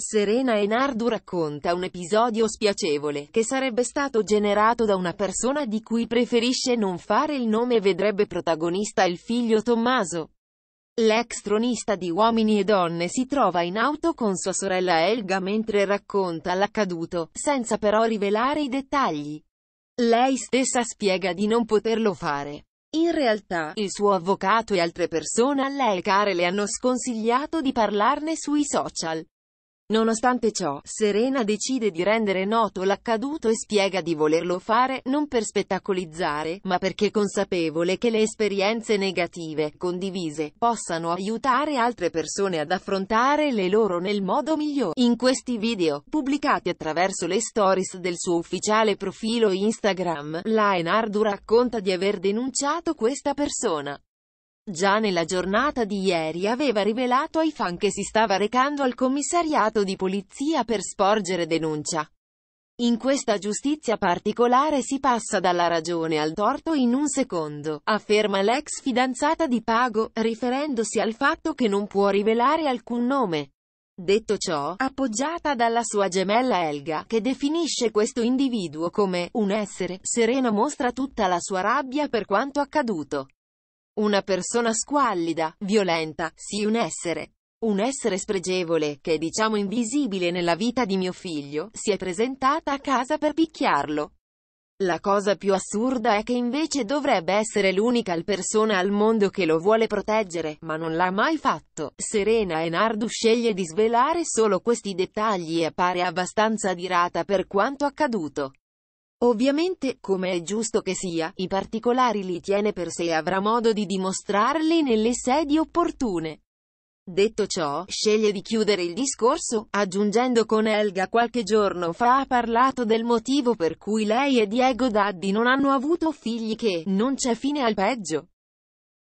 Serena Enardu racconta un episodio spiacevole, che sarebbe stato generato da una persona di cui preferisce non fare il nome e vedrebbe protagonista il figlio Tommaso. L'ex tronista di Uomini e Donne si trova in auto con sua sorella Elga mentre racconta l'accaduto, senza però rivelare i dettagli. Lei stessa spiega di non poterlo fare. In realtà, il suo avvocato e altre persone a lei care le hanno sconsigliato di parlarne sui social. Nonostante ciò, Serena decide di rendere noto l'accaduto e spiega di volerlo fare, non per spettacolizzare, ma perché consapevole che le esperienze negative, condivise, possano aiutare altre persone ad affrontare le loro nel modo migliore. In questi video, pubblicati attraverso le stories del suo ufficiale profilo Instagram, la racconta di aver denunciato questa persona. Già nella giornata di ieri aveva rivelato ai fan che si stava recando al commissariato di polizia per sporgere denuncia. In questa giustizia particolare si passa dalla ragione al torto in un secondo, afferma l'ex fidanzata di Pago, riferendosi al fatto che non può rivelare alcun nome. Detto ciò, appoggiata dalla sua gemella Elga, che definisce questo individuo come un essere, Serena mostra tutta la sua rabbia per quanto accaduto. Una persona squallida, violenta, sì un essere. Un essere spregevole, che diciamo invisibile nella vita di mio figlio, si è presentata a casa per picchiarlo. La cosa più assurda è che invece dovrebbe essere l'unica persona al mondo che lo vuole proteggere, ma non l'ha mai fatto. Serena Enardu sceglie di svelare solo questi dettagli e appare abbastanza adirata per quanto accaduto. Ovviamente, come è giusto che sia, i particolari li tiene per sé e avrà modo di dimostrarli nelle sedi opportune. Detto ciò, sceglie di chiudere il discorso, aggiungendo con Elga qualche giorno fa ha parlato del motivo per cui lei e Diego Daddi non hanno avuto figli che, non c'è fine al peggio.